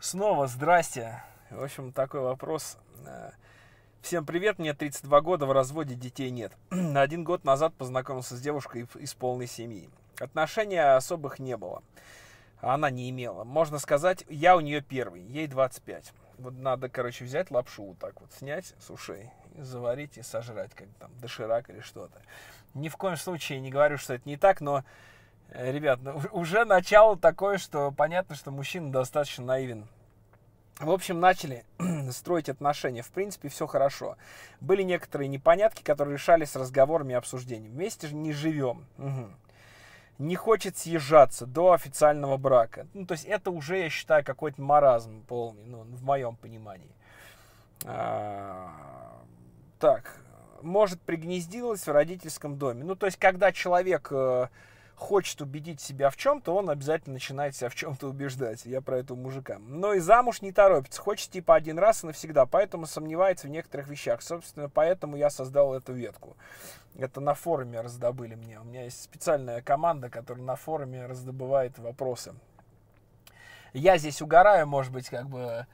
Снова здрасте. В общем, такой вопрос. Э, всем привет, мне 32 года, в разводе детей нет. Один год назад познакомился с девушкой из полной семьи. Отношений особых не было. Она не имела. Можно сказать, я у нее первый, ей 25. Вот надо, короче, взять лапшу вот так вот, снять с ушей, и заварить и сожрать, как там, доширак или что-то. Ни в коем случае не говорю, что это не так, но Э, ребят, ну, уже начало такое, что понятно, что мужчина достаточно наивен. В общем, начали строить отношения. В принципе, все хорошо. Были некоторые непонятки, которые решались разговорами и обсуждением. Вместе же не живем. Угу. Не хочет съезжаться до официального брака. Ну, то есть это уже, я считаю, какой-то маразм полный, ну, в моем понимании. А, так, может, пригнездилась в родительском доме. Ну, то есть, когда человек э, хочет убедить себя в чем-то, он обязательно начинает себя в чем-то убеждать. Я про этого мужика. Но и замуж не торопится. Хочет типа один раз и навсегда. Поэтому сомневается в некоторых вещах. Собственно, поэтому я создал эту ветку. Это на форуме раздобыли мне. У меня есть специальная команда, которая на форуме раздобывает вопросы. Я здесь угораю, может быть, как бы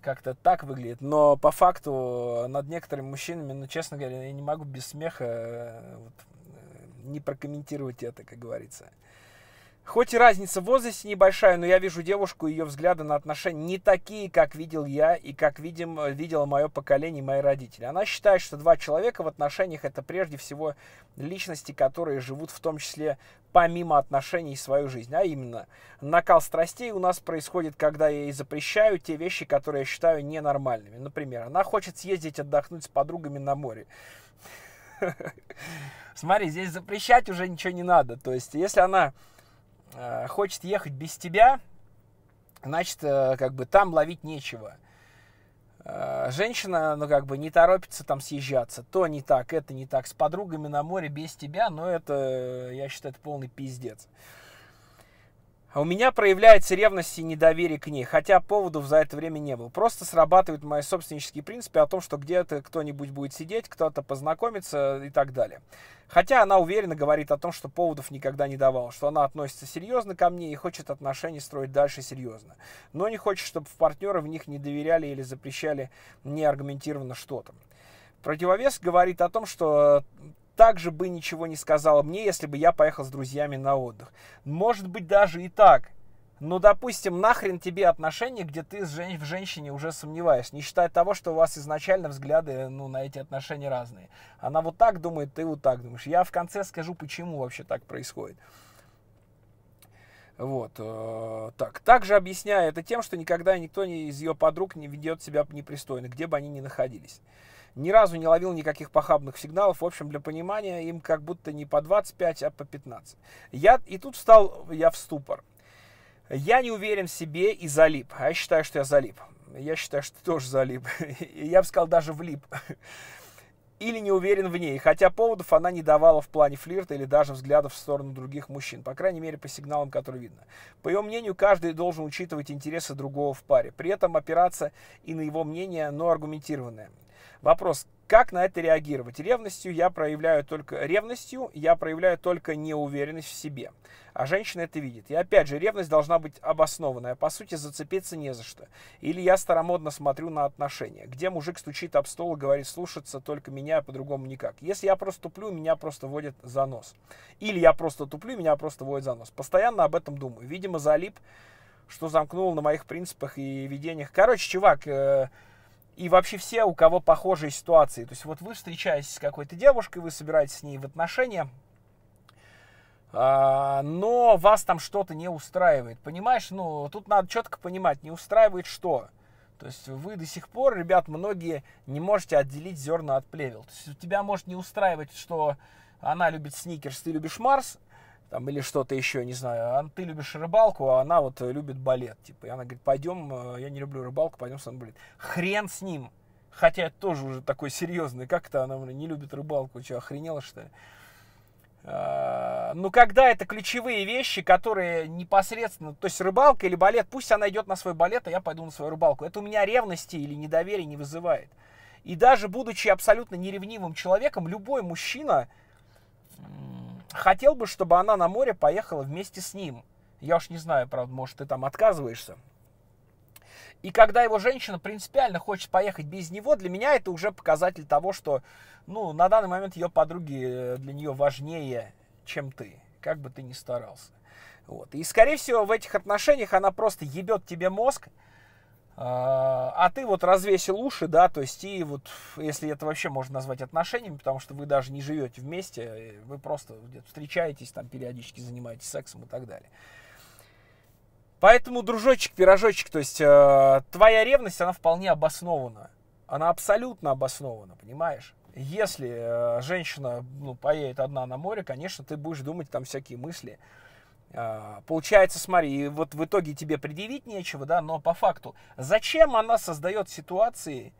как-то так выглядит. Но по факту над некоторыми мужчинами, ну, честно говоря, я не могу без смеха э, вот, не прокомментировать это, как говорится. Хоть и разница в возрасте небольшая, но я вижу девушку, ее взгляды на отношения не такие, как видел я и как видим, видело мое поколение и мои родители. Она считает, что два человека в отношениях это прежде всего личности, которые живут в том числе помимо отношений свою жизнь. А именно, накал страстей у нас происходит, когда я ей запрещаю те вещи, которые я считаю ненормальными. Например, она хочет съездить отдохнуть с подругами на море. Смотри, здесь запрещать уже ничего не надо. То есть, если она э, хочет ехать без тебя, значит, э, как бы там ловить нечего. Э, женщина, ну, как бы не торопится там съезжаться. То не так, это не так. С подругами на море без тебя, но ну, это, я считаю, это полный пиздец. А у меня проявляется ревность и недоверие к ней, хотя поводов за это время не было. Просто срабатывают мои собственнические принципы о том, что где-то кто-нибудь будет сидеть, кто-то познакомится и так далее. Хотя она уверенно говорит о том, что поводов никогда не давала, что она относится серьезно ко мне и хочет отношения строить дальше серьезно. Но не хочет, чтобы партнеры в них не доверяли или запрещали неаргументированно что-то. Противовес говорит о том, что также бы ничего не сказала мне, если бы я поехал с друзьями на отдых. Может быть, даже и так. Но, допустим, нахрен тебе отношения, где ты в женщине уже сомневаешься, не считая того, что у вас изначально взгляды ну, на эти отношения разные. Она вот так думает, ты вот так думаешь. Я в конце скажу, почему вообще так происходит. Вот. Э, так. Также объясняю это тем, что никогда никто из ее подруг не ведет себя непристойно, где бы они ни находились ни разу не ловил никаких похабных сигналов. В общем, для понимания им как будто не по 25, а по 15. Я, и тут встал я в ступор. Я не уверен в себе и залип. А я считаю, что я залип. Я считаю, что тоже залип. Я бы сказал, даже влип. Или не уверен в ней, хотя поводов она не давала в плане флирта или даже взглядов в сторону других мужчин, по крайней мере по сигналам, которые видно. По ее мнению, каждый должен учитывать интересы другого в паре, при этом опираться и на его мнение, но аргументированное. Вопрос, как на это реагировать? Ревностью я проявляю только ревностью, я проявляю только неуверенность в себе. А женщина это видит. И опять же, ревность должна быть обоснованная. По сути, зацепиться не за что. Или я старомодно смотрю на отношения, где мужик стучит об стол и говорит, слушаться только меня, а по-другому никак. Если я просто туплю, меня просто водят за нос. Или я просто туплю, меня просто водят за нос. Постоянно об этом думаю. Видимо, залип, что замкнул на моих принципах и видениях. Короче, чувак, э -э и вообще все, у кого похожие ситуации. То есть вот вы встречаетесь с какой-то девушкой, вы собираетесь с ней в отношения, а, но вас там что-то не устраивает. Понимаешь, ну, тут надо четко понимать, не устраивает что. То есть вы до сих пор, ребят, многие не можете отделить зерна от плевел. То есть тебя может не устраивать, что она любит сникерс, ты любишь Марс, там, или что-то еще, не знаю, А ты любишь рыбалку, а она вот э, любит балет, типа, и она говорит, пойдем, э, я не люблю рыбалку, пойдем с нами балет. Хрен с ним, хотя это тоже уже такой серьезный, как-то она не любит рыбалку, что, охренела, что ли? А, Но ну, когда это ключевые вещи, которые непосредственно, то есть рыбалка или балет, пусть она идет на свой балет, а я пойду на свою рыбалку. Это у меня ревности или недоверия не вызывает. И даже будучи абсолютно неревнивым человеком, любой мужчина хотел бы, чтобы она на море поехала вместе с ним. Я уж не знаю, правда, может, ты там отказываешься. И когда его женщина принципиально хочет поехать без него, для меня это уже показатель того, что, ну, на данный момент ее подруги э, для нее важнее, чем ты, как бы ты ни старался. Вот. И, скорее всего, в этих отношениях она просто ебет тебе мозг, а, а ты вот развесил уши, да, то есть и вот, если это вообще можно назвать отношениями, потому что вы даже не живете вместе, вы просто где-то встречаетесь, там периодически занимаетесь сексом и так далее. Поэтому, дружочек, пирожочек, то есть э, твоя ревность, она вполне обоснована. Она абсолютно обоснована, понимаешь? Если э, женщина ну, поедет одна на море, конечно, ты будешь думать там всякие мысли. Э, а, получается, смотри, вот в итоге тебе предъявить нечего, да, но по факту, зачем она создает ситуации,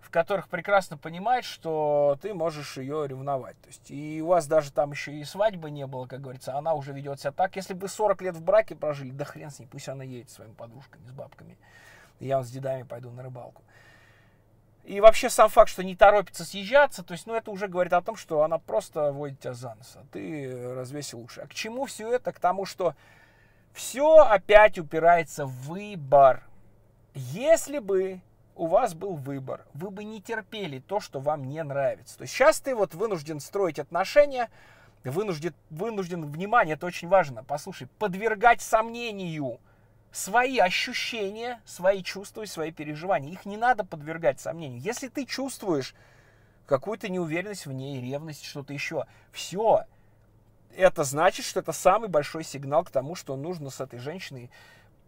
в которых прекрасно понимает, что ты можешь ее ревновать. То есть, и у вас даже там еще и свадьбы не было, как говорится, она уже ведет себя так. Если бы 40 лет в браке прожили, да хрен с ней, пусть она едет с своими подружками, с бабками. Я вот с дедами пойду на рыбалку. И вообще сам факт, что не торопится съезжаться, то есть, ну, это уже говорит о том, что она просто водит тебя за нос, а ты развесил уши. А к чему все это? К тому, что все опять упирается в выбор. Если бы у вас был выбор, вы бы не терпели то, что вам не нравится. То есть сейчас ты вот вынужден строить отношения, вынужден, вынужден внимание, это очень важно, послушай, подвергать сомнению – свои ощущения, свои чувства и свои переживания. Их не надо подвергать сомнению. Если ты чувствуешь какую-то неуверенность в ней, ревность, что-то еще, все, это значит, что это самый большой сигнал к тому, что нужно с этой женщиной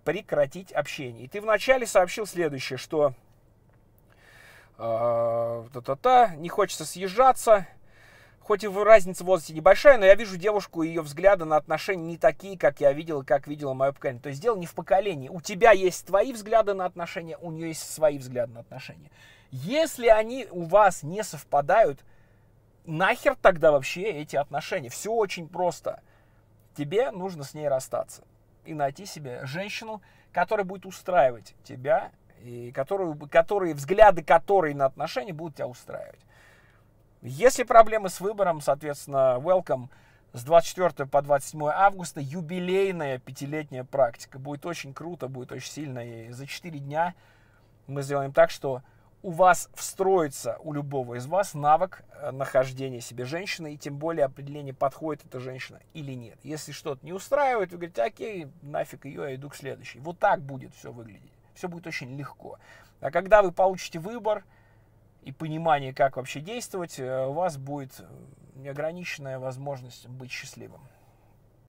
прекратить общение. И ты вначале сообщил следующее, что э, та-та-та, не хочется съезжаться, хоть и разница в возрасте небольшая, но я вижу девушку, и ее взгляды на отношения не такие, как я видел и как видела мое поколение. То есть дело не в поколении. У тебя есть твои взгляды на отношения, у нее есть свои взгляды на отношения. Если они у вас не совпадают, нахер тогда вообще эти отношения? Все очень просто. Тебе нужно с ней расстаться и найти себе женщину, которая будет устраивать тебя, и которую, которые, взгляды которой на отношения будут тебя устраивать. Если проблемы с выбором, соответственно, welcome с 24 по 27 августа юбилейная пятилетняя практика. Будет очень круто, будет очень сильно. И за 4 дня мы сделаем так, что у вас встроится, у любого из вас, навык э, нахождения себе женщины, и тем более определение, подходит эта женщина или нет. Если что-то не устраивает, вы говорите, окей, нафиг ее, я иду к следующей. Вот так будет все выглядеть. Все будет очень легко. А когда вы получите выбор, и понимание, как вообще действовать, э, у вас будет э, неограниченная возможность быть счастливым.